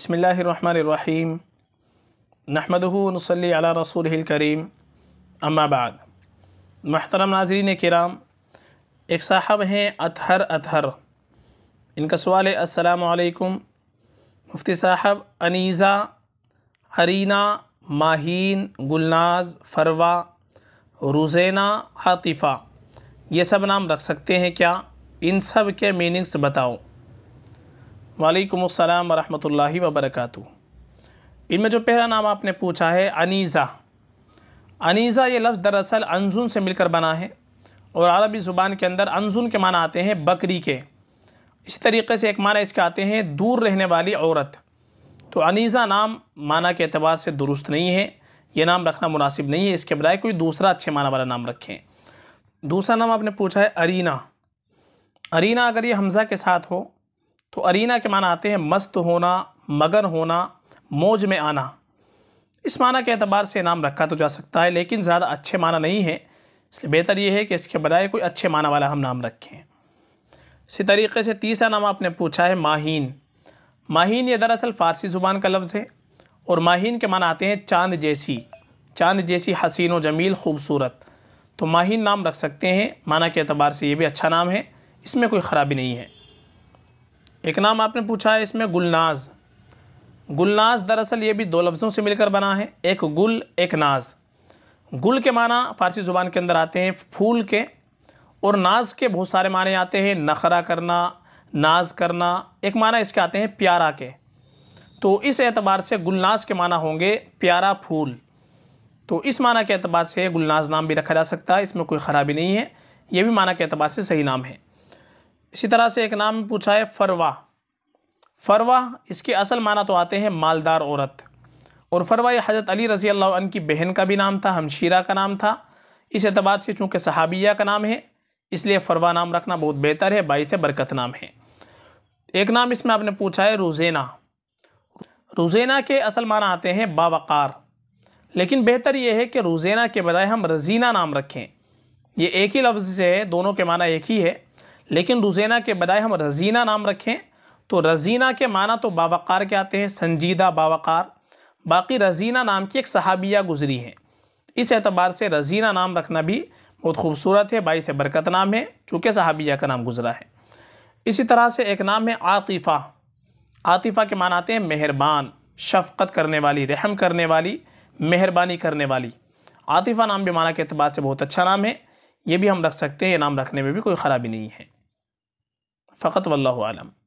बसमीम नहमदनसली अला रसूल करीम अम्माबाद महतरम नाजरीन कराम एक साहब हैं अतहर अतहर इनका सवाल है असलकम मुफ्ती साहब अनीज़ा हरीना माहीन गुलनाज फरवा रुज़ेना आतिफ़ा ये सब नाम रख सकते हैं क्या इन सब के मीनिंग्स बताओ वालेकुम अस्सलाम वरहमतुल्लाहि वबरकातु इनमें जो पहला नाम आपने पूछा है अनीज़ा अनीज़ा ये लफ्ज़ दरअसल अनजुन से मिलकर बना है और अरबी ज़ुबान के अंदर अनजुन के माना आते हैं बकरी के इसी तरीके से एक माना इसके आते हैं दूर रहने वाली औरत तो अनीज़ा नाम माना के अतबार से दुरुस्त नहीं है ये नाम रखना मुनासिब नहीं है इसके बजाय कोई दूसरा अच्छे माना वाला नाम रखें दूसरा नाम आपने पूछा है अरीना अरीना अगर ये हमज़ा के साथ हो तो अरीना के माना आते हैं मस्त होना मगन होना मौज में आना इस माना के अतबार से नाम रखा तो जा सकता है लेकिन ज़्यादा अच्छे माना नहीं है इसलिए बेहतर ये है कि इसके बजाय कोई अच्छे माना वाला हम नाम रखें इसी तरीके से तीसरा नाम आपने पूछा है माहीन माहीन ये दरअसल फ़ारसी ज़ुबान का लफ्ज़ है और माहीन के माना आते हैं चांद जैसी चांद जैसी हसीन व जमील खूबसूरत तो माहीन नाम रख सकते हैं माना के अतबार से ये भी अच्छा नाम है इसमें कोई ख़राबी नहीं है एक नाम आपने पूछा है इसमें गुलनाज गुलनाज दरअसल ये भी दो लफ्ज़ों से मिलकर बना है एक गुल एक नाज गुल के माना फ़ारसी ज़ुबान के अंदर आते हैं फूल के और नाज के बहुत सारे माने आते हैं नखरा करना नाज करना एक माना इसके आते हैं प्यारा के तो इस एतबार से गुलनाज के माना होंगे प्यारा फूल तो इस माना के अतबार से गुलनाज नाम भी रखा जा सकता है इसमें कोई ख़राबी नहीं है ये भी माना के अतबार से सही नाम है इसी तरह से एक नाम पूछा है फरवा फरवा इसके असल माना तो आते हैं मालदार औरत और फरवा हज़रत अली रज़ी अल्लाह की बहन का भी नाम था हमशीरा का नाम था इस एतबार से चूँकि सहाबिया का नाम है इसलिए फरवा नाम रखना बहुत बेहतर है बाईस बरकत नाम है एक नाम इसमें आपने पूछा है रुजेना रुजेना के असल माना आते हैं बावकार लेकिन बेहतर यह है कि रुजेना के बजाय हम रजीना नाम रखें ये एक ही लफ्ज़ से है दोनों के माना एक ही है लेकिन रुजैना के बजाय हम रजीना नाम रखें तो रजीना के माना तो बावकार के आते हैं संजीदा बावकार बाकी रजीना नाम की एक सहाबिया गुजरी हैं इस एतबार से रजीना नाम रखना भी बहुत खूबसूरत है बाईस बरकत नाम है चूँकि सहाबिया का नाम गुजरा है इसी तरह से एक नाम है आतिफ़ा आतिफ़ा के मान आते हैं मेहरबान शफ़क़त करने वाली रहम करने वाली मेहरबानी करने वाली आतिफ़ा नाम भी माना के अतबार से बहुत अच्छा नाम है ये भी हम रख सकते हैं ये नाम रखने में भी कोई ख़राबी नहीं है فقط والله أعلم